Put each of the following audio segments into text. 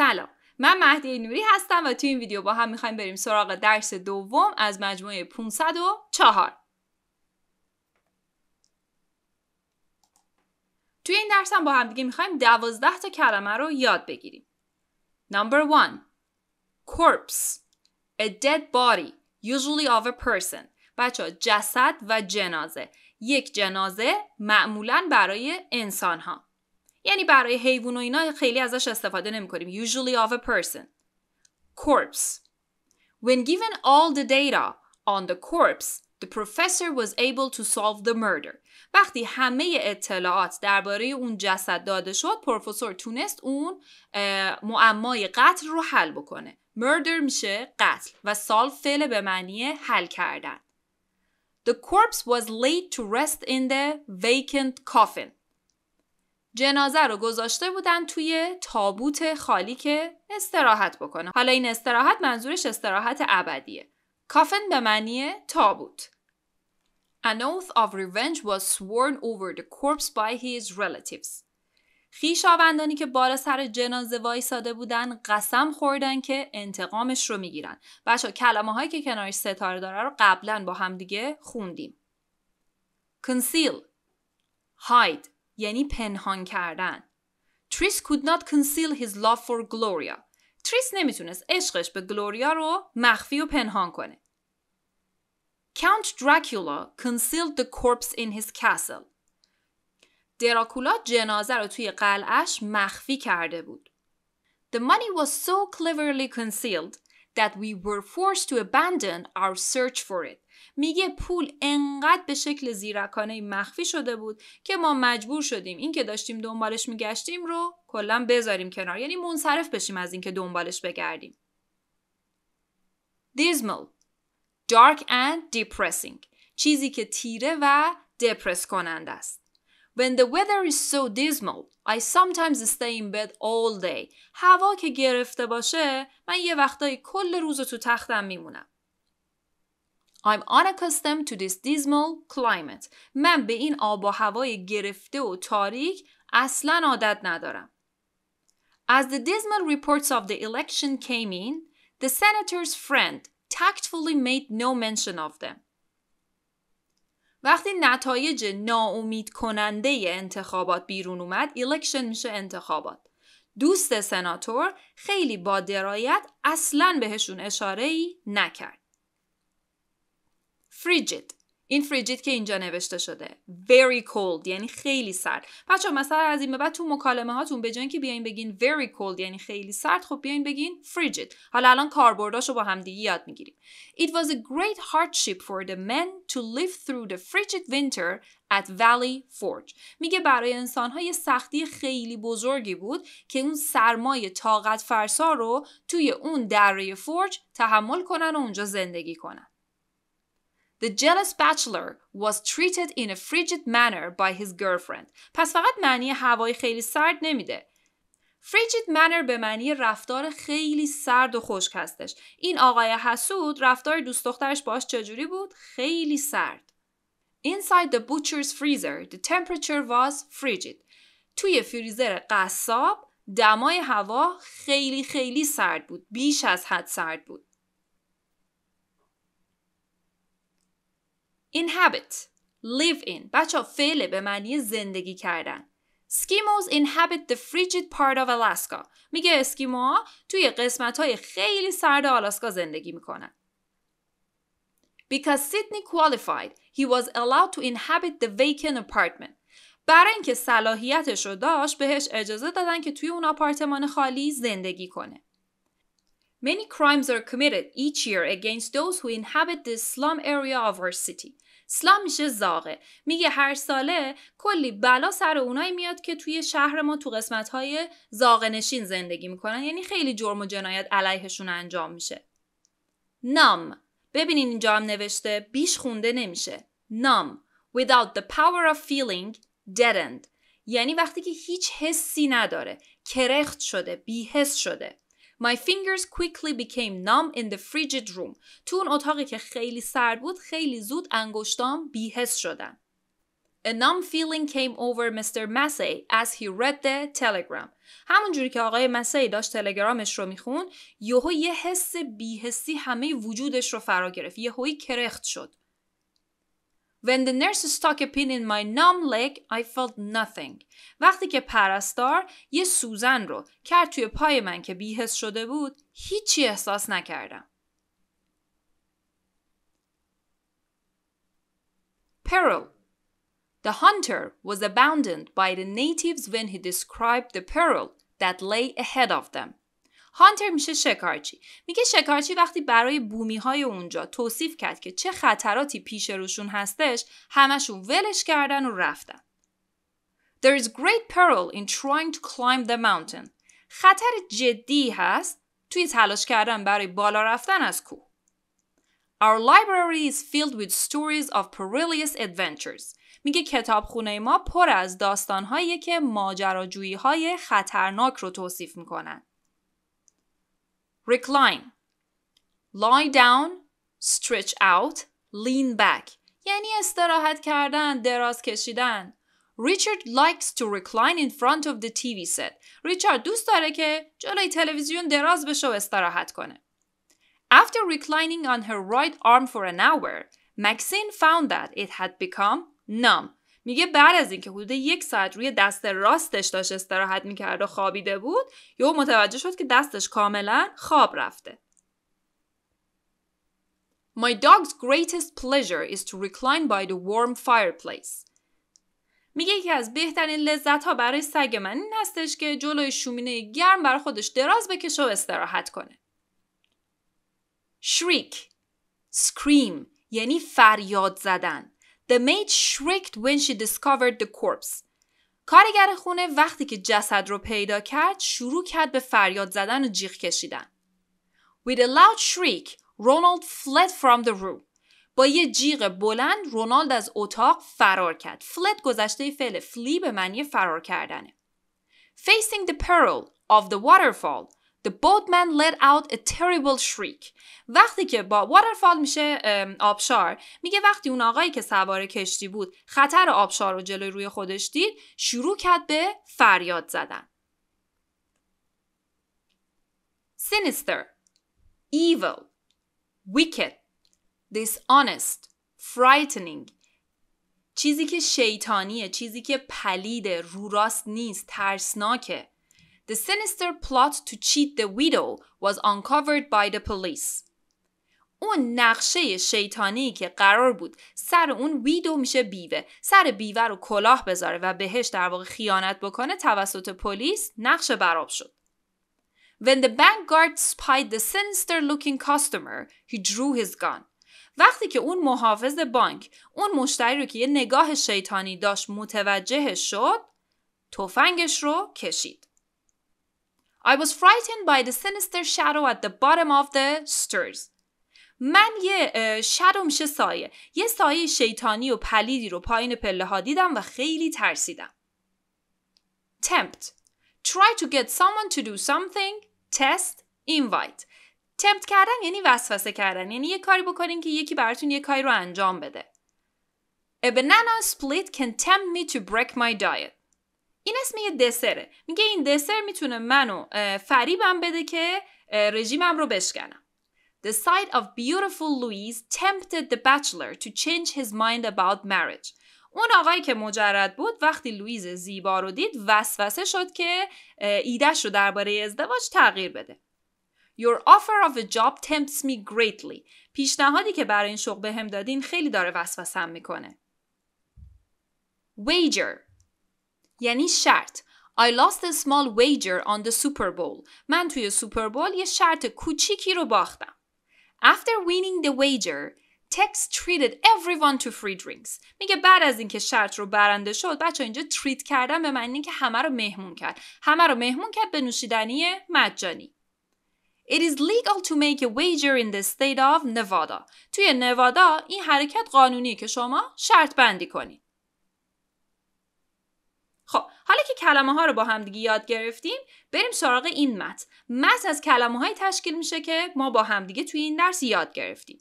سلام من مهدی نوری هستم و توی این ویدیو با هم میخوایم بریم سراغ درس دوم از مجموعه 504 توی این درس هم با هم دیگه میخوایم دوازده تا کلمه رو یاد بگیریم Number one Corpse A dead body Usually of a person بچه جسد و جنازه یک جنازه معمولا برای انسان ها یعنی برای حیوان و اینا خیلی ازش استفاده نمیکنیم usually of a person corpse when given all the data on the corpse The professor was able to solve the murder. وقتی همه اطلاعات درباره اون جسد داده شد، پروفسور تونست اون معمای قتل رو حل بکنه. murder میشه قتل و solve فعل به معنی حل کردن. The corpse was laid to rest in the vacant coffin. جنازه رو گذاشته بودن توی تابوت خالی که استراحت بکنه حالا این استراحت منظورش استراحت ابدیه کافن به معنی تابوت An oath of revenge was sworn over the corpse by his relatives. خیشاوندانی که بالا سر جنازه وایساده بودن قسم خوردن که انتقامش رو میگیرن. بچا کلمه هایی که کنارش ستاره داره رو قبلا با هم دیگه خوندیم. conceal hide یعنی پنهان کردن Tris could not conceal his love for Gloria. تریس نمیتونست عشقش به گلوریا رو مخفی و پنهان کنه. Count Dracula concealed the corpse in his castle. دراکولا جنازه رو توی قلعش مخفی کرده بود. The money was so cleverly concealed that we were forced to abandon our search for it. میگه پول انقدر به شکل زیرکانه مخفی شده بود که ما مجبور شدیم اینکه داشتیم دنبالش میگشتیم رو کلا بذاریم کنار یعنی منصرف بشیم از اینکه دنبالش بگردیم. dismal dark and depressing چیزی که تیره و دپرس کننده است. When the weather is so dismal, I sometimes stay in bed all day. هوا که گرفته باشه، من یه وقتایی کل روز تو تختم میمونم. I'm unaccustomed to this dismal climate. من به این آب و هوای گرفته و تاریک اصلا عادت ندارم. As the dismal reports of the election came in, the senator's friend tactfully made no mention of them. وقتی نتایج ناامید کننده انتخابات بیرون اومد الکشن میشه انتخابات دوست سناتور خیلی با درایت اصلا بهشون اشاره ای نکرد فریجید این فریجید که اینجا نوشته شده very cold یعنی خیلی سرد بچه مثلا از این به بعد تو مکالمه هاتون به جای اینکه بیاین بگین very cold یعنی خیلی سرد خب بیاین بگین frigid حالا الان رو با هم دیگه یاد میگیریم it was a great hardship for the men to live through the frigid winter at Valley Forge میگه برای های سختی خیلی بزرگی بود که اون سرمایه طاقت فرسا رو توی اون دره فورج تحمل کنن و اونجا زندگی کنن The jealous bachelor was treated in a frigid manner by his girlfriend. پس فقط معنی هوای خیلی سرد نمیده. Frigid manner به معنی رفتار خیلی سرد و خشک هستش. این آقای حسود رفتار دوست دخترش باش چجوری بود؟ خیلی سرد. Inside the butcher's freezer, the temperature was frigid. توی فریزر قصاب دمای هوا خیلی خیلی سرد بود. بیش از حد سرد بود. inhabit live in بچه ها فعله به معنی زندگی کردن Skimos inhabit the frigid part of Alaska. میگه ها توی قسمت های خیلی سرد آلاسکا زندگی میکنن. Because Sydney qualified, he was allowed to inhabit the vacant apartment. برای اینکه صلاحیتش رو داشت بهش اجازه دادن که توی اون آپارتمان خالی زندگی کنه. Many crimes committed each year slum میشه زاغه میگه هر ساله کلی بلا سر اونایی میاد که توی شهر ما تو قسمت های نشین زندگی میکنن یعنی خیلی جرم و جنایت علیهشون انجام میشه نام ببینین اینجا هم نوشته بیش خونده نمیشه نام without the power of feeling end یعنی وقتی که هیچ حسی نداره کرخت شده بیهس شده My fingers quickly became numb in the frigid room. تو اون اتاقی که خیلی سرد بود خیلی زود انگشتام بیهست شدن. A numb feeling came over Mr. Massey as he read the telegram. همون جوری که آقای مسی داشت تلگرامش رو میخون یهو یه حس بیهستی همه وجودش رو فرا گرفت یهو کرخت شد When the nurse stuck a pin in my numb leg, I felt nothing. وقتی که پرستار یه سوزن رو کرد توی پای من که بیهس شده بود، هیچی احساس نکردم. Peril The hunter was abandoned by the natives when he described the peril that lay ahead of them. هانتر میشه شکارچی میگه شکارچی وقتی برای بومی های اونجا توصیف کرد که چه خطراتی پیش روشون هستش همشون ولش کردن و رفتن There is great peril in trying to climb the mountain. خطر جدی هست توی تلاش کردن برای بالا رفتن از کوه. Our library is filled with stories of perilous adventures. میگه کتابخونه ما پر از داستانهایی که ماجراجویی های خطرناک رو توصیف میکنن. recline. Lie down, stretch out, lean back. یعنی استراحت کردن، دراز کشیدن. Richard likes to recline in front of the TV set. ریچارد دوست داره که جلوی تلویزیون دراز بشه و استراحت کنه. After reclining on her right arm for an hour, Maxine found that it had become numb. میگه بعد از اینکه حدود یک ساعت روی دست راستش داشت استراحت میکرد و خوابیده بود او متوجه شد که دستش کاملا خواب رفته My dog's greatest pleasure is to recline by the warm fireplace. میگه یکی از بهترین لذت ها برای سگ من این هستش که جلوی شومینه گرم بر خودش دراز بکشه و استراحت کنه. shriek، scream یعنی فریاد زدن The maid shrieked when she discovered the corpse. کارگر خونه وقتی که جسد رو پیدا کرد شروع کرد به فریاد زدن و جیغ کشیدن. With a loud shriek, Ronald fled from the room. با یه جیغ بلند رونالد از اتاق فرار کرد. fled گذشته فعل فلی به معنی فرار کردنه. Facing the peril of the waterfall, The boatman let out a terrible shriek. وقتی که با waterfall میشه آبشار میگه وقتی اون آقایی که سوار کشتی بود خطر آبشار رو جلوی روی خودش دید شروع کرد به فریاد زدن. Sinister Evil Wicked Dishonest Frightening چیزی که شیطانیه چیزی که پلیده رو راست نیست ترسناکه the sinister plot to cheat the widow was uncovered by the police. اون نقشه شیطانی که قرار بود سر اون ویدو میشه بیوه سر بیوه رو کلاه بذاره و بهش در واقع خیانت بکنه توسط پلیس نقشه براب شد When the bank guard spied the sinister looking customer he drew his gun وقتی که اون محافظ بانک اون مشتری رو که یه نگاه شیطانی داشت متوجه شد تفنگش رو کشید I was frightened by the sinister shadow at the bottom of the stairs. من یه شادو میشه سایه یه سایه شیطانی و پلیدی رو پایین پله ها دیدم و خیلی ترسیدم tempt try to get someone to do something test invite tempt کردن یعنی وسوسه کردن یعنی یه کاری بکنین که یکی براتون یه کاری رو انجام بده a banana split can tempt me to break my diet این اسم یه دسره میگه این دسر میتونه منو فریبم بده که رژیمم رو بشکنم The sight of beautiful Louise tempted the bachelor to change his mind about marriage. اون آقایی که مجرد بود وقتی لویز زیبا رو دید وسوسه شد که ایدهش رو درباره ازدواج تغییر بده. Your offer of a job tempts me greatly. پیشنهادی که برای این شغل بهم دادین خیلی داره وسوسم میکنه. Wager یعنی شرط I lost a small wager on the Super Bowl. من توی سوپر بول یه شرط کوچیکی رو باختم. After winning the wager, Tex treated everyone to free drinks. میگه بعد از اینکه شرط رو برنده شد، بچه اینجا تریت کردن به معنی که همه رو مهمون کرد. همه رو مهمون کرد به نوشیدنی مجانی. It is legal to make a wager in the state of Nevada. توی نوادا این حرکت قانونی که شما شرط بندی کنید. خب حالا که کلمه ها رو با هم دیگه یاد گرفتیم بریم سراغ این متن متن از کلمه های تشکیل میشه که ما با هم دیگه توی این درس یاد گرفتیم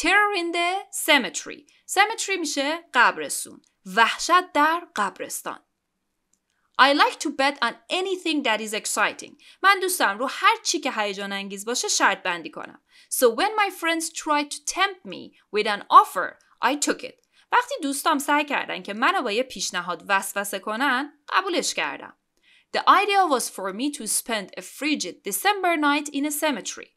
terror in the cemetery cemetery میشه قبرستون وحشت در قبرستان I like to bet on anything that is exciting. من دوستم رو هر چی که هیجان انگیز باشه شرط بندی کنم. So when my friends tried to tempt me with an offer, I took it. وقتی دوستام سعی کردن که منو با یه پیشنهاد وسوسه کنن قبولش کردم The idea was for me to spend a frigid December night in a cemetery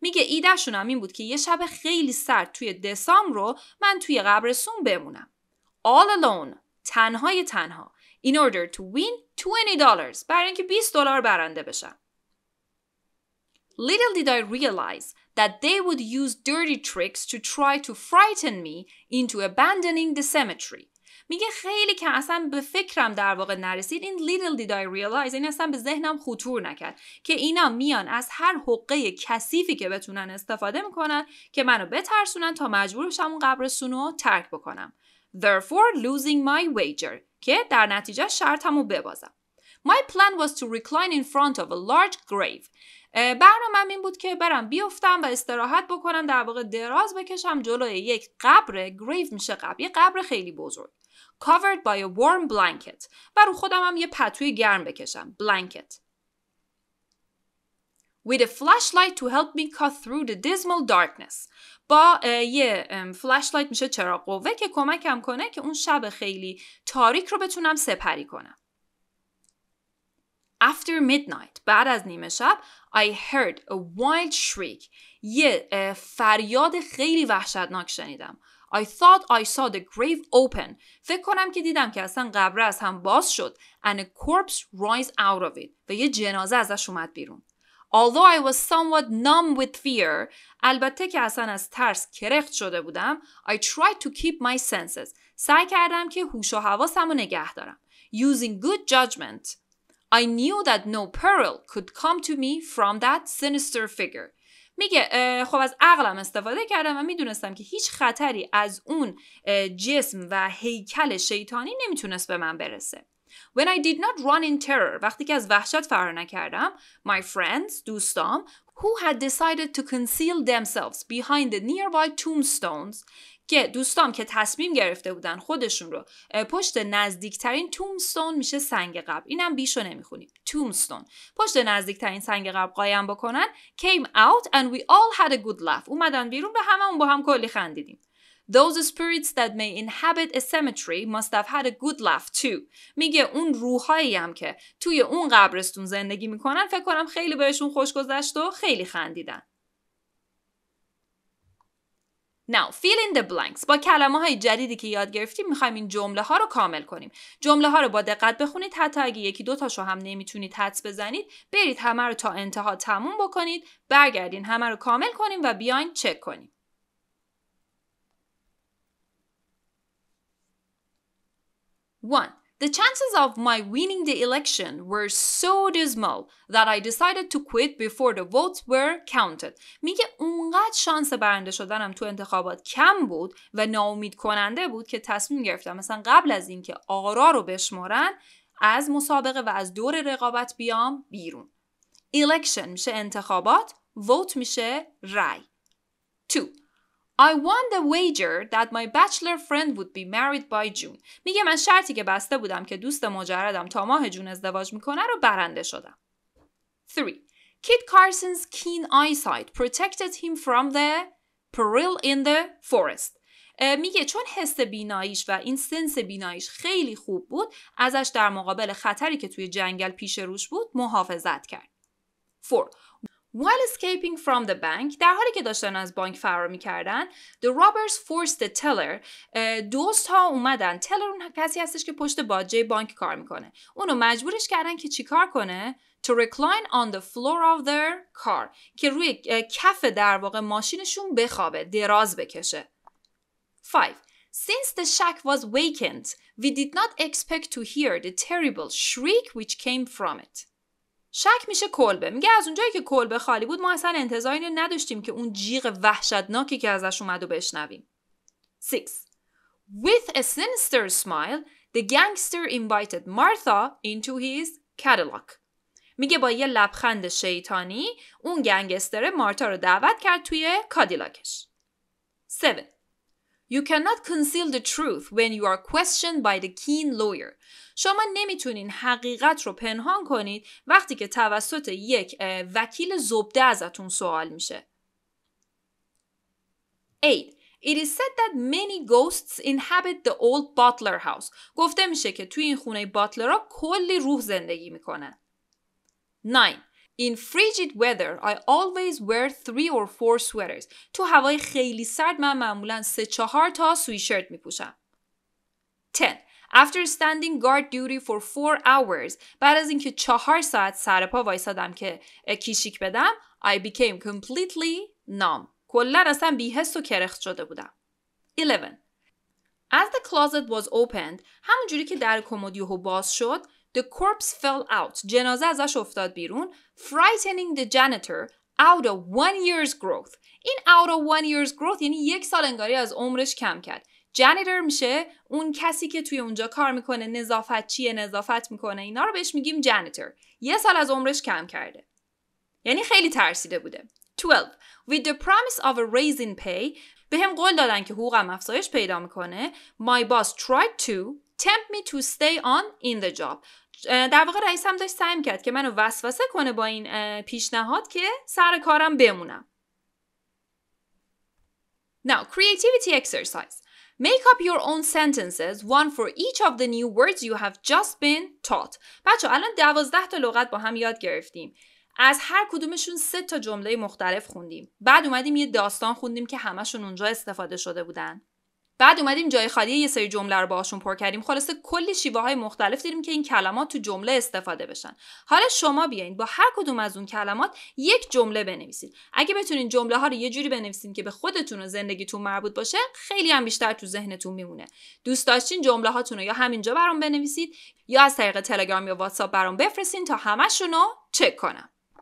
میگه ایدهشون هم این بود که یه شب خیلی سرد توی دسامبر رو من توی قبرستون بمونم All alone تنهای تنها In order to win 20 dollars برای اینکه 20 دلار برنده بشم Little did I realize that they would use dirty tricks to try to frighten me into abandoning the cemetery. میگه خیلی که اصلا به فکرم در واقع نرسید این little did I realize این اصلا به ذهنم خطور نکرد که اینا میان از هر حقه کثیفی که بتونن استفاده میکنن که منو بترسونن تا مجبورشم بشم اون قبرستون رو ترک بکنم therefore losing my wager که در نتیجه شرطمو ببازم My plan was to recline in front of a large grave برنامه این بود که برم بیفتم و استراحت بکنم در واقع دراز بکشم جلوی یک قبر گریو میشه قبر یه قبر خیلی بزرگ covered by a warm blanket و رو خودم هم یه پتوی گرم بکشم blanket with a flashlight to help me cut through the dismal darkness با یه فلشلایت میشه چراغ قوه که کمکم کنه که اون شب خیلی تاریک رو بتونم سپری کنم After midnight, بعد از نیمه شب, I heard a wild shriek. یه فریاد خیلی وحشتناک شنیدم. I thought I saw the grave open. فکر کنم که دیدم که اصلا قبره از هم باز شد. And a corpse rise out of it. و یه جنازه ازش اومد بیرون. Although I was somewhat numb with fear, البته که اصلا از ترس کرخت شده بودم, I tried to keep my senses. سعی کردم که هوش و حواسم رو نگه دارم. Using good judgment. I knew that no peril could come to me from that sinister figure. میگه خب از عقلم استفاده کردم و میدونستم که هیچ خطری از اون جسم و هیکل شیطانی نمیتونست به من برسه. When I did not run in terror وقتی که از وحشت فرار نکردم my friends دوستام who had decided to conceal themselves behind the nearby tombstones که دوستام که تصمیم گرفته بودن خودشون رو پشت نزدیکترین تومستون میشه سنگ قبر اینم بیشو نمیخونیم تومستون پشت نزدیکترین سنگ قبر قایم بکنن came out and we all had a good laugh اومدن بیرون به اون با هم کلی خندیدیم Those spirits that may inhabit a cemetery must have had a good laugh میگه اون روحایی هم که توی اون قبرستون زندگی میکنن فکر کنم خیلی بهشون خوش گذشت و خیلی خندیدن. Now fill in the blanks با کلمه های جدیدی که یاد گرفتیم میخوایم این جمله ها رو کامل کنیم. جمله ها رو با دقت بخونید حتی اگه یکی دو تاشو هم نمیتونید حدس بزنید برید همه رو تا انتها تموم بکنید برگردین همه رو کامل کنیم و بیاین چک کنیم. One The chances of my winning the election were so dismal that I decided to quit before the votes were counted. میگه اونقدر شانس برنده شدنم تو انتخابات کم بود و ناامید کننده بود که تصمیم گرفتم مثلا قبل از اینکه آرا رو بشمارن از مسابقه و از دور رقابت بیام بیرون. election میشه انتخابات، vote میشه رای. I won the wager that my bachelor friend would be married by June. میگه من شرطی که بسته بودم که دوست مجردم تا ماه جون ازدواج میکنه رو برنده شدم. 3. Kit Carson's keen eyesight protected him from the peril in the forest. میگه چون حس بیناییش و این سنس بیناییش خیلی خوب بود ازش در مقابل خطری که توی جنگل پیش روش بود محافظت کرد. 4. While escaping from the bank, در حالی که داشتن از بانک فرار میکردن the robbers forced the teller دوست ها اومدن teller اون کسی هستش که پشت باجه بانک کار میکنه اونو مجبورش کردن که چیکار کنه to recline on the floor of their car که روی کف در واقع ماشینشون بخوابه دراز بکشه 5 Since the shack was vacant, we did not expect to hear the terrible shriek which came from it. شک میشه کلبه میگه از اونجایی که کلبه خالی بود ما اصلا انتظار اینو نداشتیم که اون جیغ وحشتناکی که ازش اومد و بشنویم 6 With a sinister smile the gangster invited Martha into his Cadillac میگه با یه لبخند شیطانی اون گنگستر مارتا رو دعوت کرد توی کادیلاکش 7 You cannot conceal the truth when you are questioned by the keen lawyer. شما نمیتونین حقیقت رو پنهان کنید وقتی که توسط یک وکیل زبده ازتون سوال میشه. 8. It is said that many ghosts inhabit the old butler house. گفته میشه که توی این خونه باتلرها کلی روح زندگی میکنن. 9. In frigid weather I always wear three or four sweaters. تو هوای خیلی سرد من معمولا سه چهار تا سویشرت می پوشم. 10. After standing guard duty for four hours بعد از اینکه چهار ساعت سرپا وایسادم که کیشیک بدم I became completely numb. کلا اصلا بیهست و کرخت شده بودم. 11. As the closet was opened همونجوری که در کمدیوهو باز شد The corpse fell out. جنازه ازش افتاد بیرون. Frightening the janitor out of one year's growth. این out of one year's growth یعنی یک سال انگاری از عمرش کم کرد. جنیتر میشه اون کسی که توی اونجا کار میکنه نظافت چیه نظافت میکنه اینا رو بهش میگیم جنیتر یه سال از عمرش کم کرده یعنی خیلی ترسیده بوده 12 with the promise of a raise in pay به هم قول دادن که حقوقم افزایش پیدا میکنه my boss tried to Temp me to stay on in the job در واقع رئیسم داشت سعی کرد که منو وسوسه کنه با این پیشنهاد که سر کارم بمونم Now creativity exercise Make up your own sentences one for each of the new words you have just been taught بچه الان دوازده تا لغت با هم یاد گرفتیم از هر کدومشون سه تا جمله مختلف خوندیم بعد اومدیم یه داستان خوندیم که همشون اونجا استفاده شده بودن بعد اومدیم جای خالی یه سری جمله رو باهاشون پر کردیم خلاصه کلی شیوه های مختلف دیدیم که این کلمات تو جمله استفاده بشن حالا شما بیاین با هر کدوم از اون کلمات یک جمله بنویسید اگه بتونین جمله ها رو یه جوری بنویسین که به خودتون و زندگیتون مربوط باشه خیلی هم بیشتر تو ذهنتون میمونه دوست داشتین جمله هاتون رو یا همینجا برام بنویسید یا از طریق تلگرام یا واتساپ برام بفرستین تا همشون چک کنم